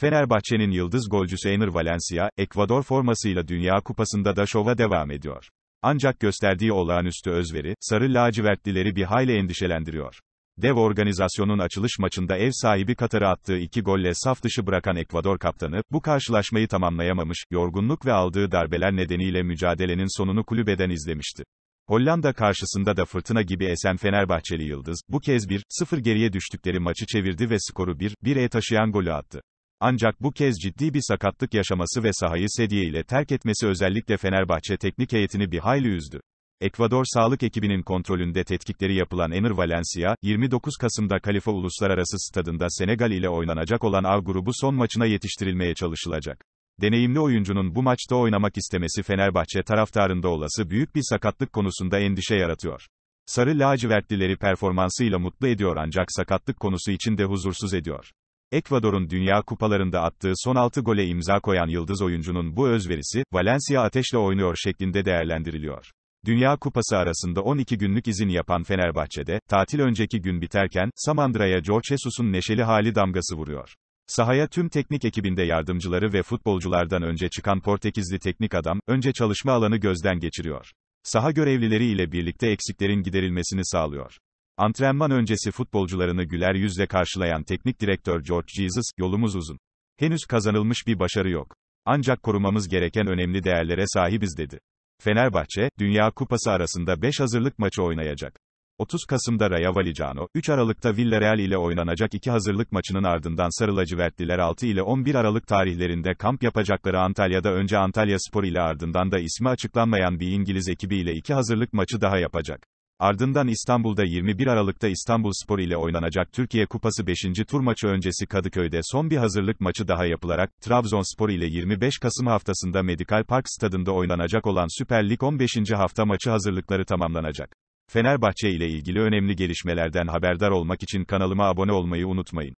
Fenerbahçe'nin yıldız golcüsü Enner Valencia, Ekvador formasıyla Dünya Kupası'nda da şova devam ediyor. Ancak gösterdiği olağanüstü özveri, sarı lacivertlileri bir hayli endişelendiriyor. Dev organizasyonun açılış maçında ev sahibi Katar'a attığı iki golle saf dışı bırakan Ekvador kaptanı, bu karşılaşmayı tamamlayamamış, yorgunluk ve aldığı darbeler nedeniyle mücadelenin sonunu kulübeden izlemişti. Hollanda karşısında da fırtına gibi esen Fenerbahçeli Yıldız, bu kez 1-0 geriye düştükleri maçı çevirdi ve skoru 1-1'e taşıyan golü attı. Ancak bu kez ciddi bir sakatlık yaşaması ve sahayı sedye ile terk etmesi özellikle Fenerbahçe teknik heyetini bir hayli üzdü. Ekvador sağlık ekibinin kontrolünde tetkikleri yapılan Emir Valencia, 29 Kasım'da Kalifa Uluslararası Stadında Senegal ile oynanacak olan A grubu son maçına yetiştirilmeye çalışılacak. Deneyimli oyuncunun bu maçta oynamak istemesi Fenerbahçe taraftarında olası büyük bir sakatlık konusunda endişe yaratıyor. Sarı lacivertlileri performansıyla mutlu ediyor ancak sakatlık konusu için de huzursuz ediyor. Ekvador'un Dünya Kupalarında attığı son 6 gole imza koyan yıldız oyuncunun bu özverisi, Valencia ateşle oynuyor şeklinde değerlendiriliyor. Dünya Kupası arasında 12 günlük izin yapan Fenerbahçe'de, tatil önceki gün biterken, Samandıra'ya George Jesus'un neşeli hali damgası vuruyor. Sahaya tüm teknik ekibinde yardımcıları ve futbolculardan önce çıkan Portekizli teknik adam, önce çalışma alanı gözden geçiriyor. Saha görevlileri ile birlikte eksiklerin giderilmesini sağlıyor. Antrenman öncesi futbolcularını güler yüzle karşılayan teknik direktör George Jesus, yolumuz uzun. Henüz kazanılmış bir başarı yok. Ancak korumamız gereken önemli değerlere sahibiz dedi. Fenerbahçe, Dünya Kupası arasında 5 hazırlık maçı oynayacak. 30 Kasım'da Rayo Vallecano, 3 Aralık'ta Villarreal ile oynanacak iki hazırlık maçının ardından Sarılacı Sarılacivertliler 6 ile 11 Aralık tarihlerinde kamp yapacakları Antalya'da önce Antalya Spor ile ardından da ismi açıklanmayan bir İngiliz ekibi ile iki hazırlık maçı daha yapacak. Ardından İstanbul'da 21 Aralık'ta İstanbul Spor ile oynanacak Türkiye Kupası 5. tur maçı öncesi Kadıköy'de son bir hazırlık maçı daha yapılarak, Trabzonspor ile 25 Kasım haftasında Medikal Park Stadında oynanacak olan Süper Lig 15. hafta maçı hazırlıkları tamamlanacak. Fenerbahçe ile ilgili önemli gelişmelerden haberdar olmak için kanalıma abone olmayı unutmayın.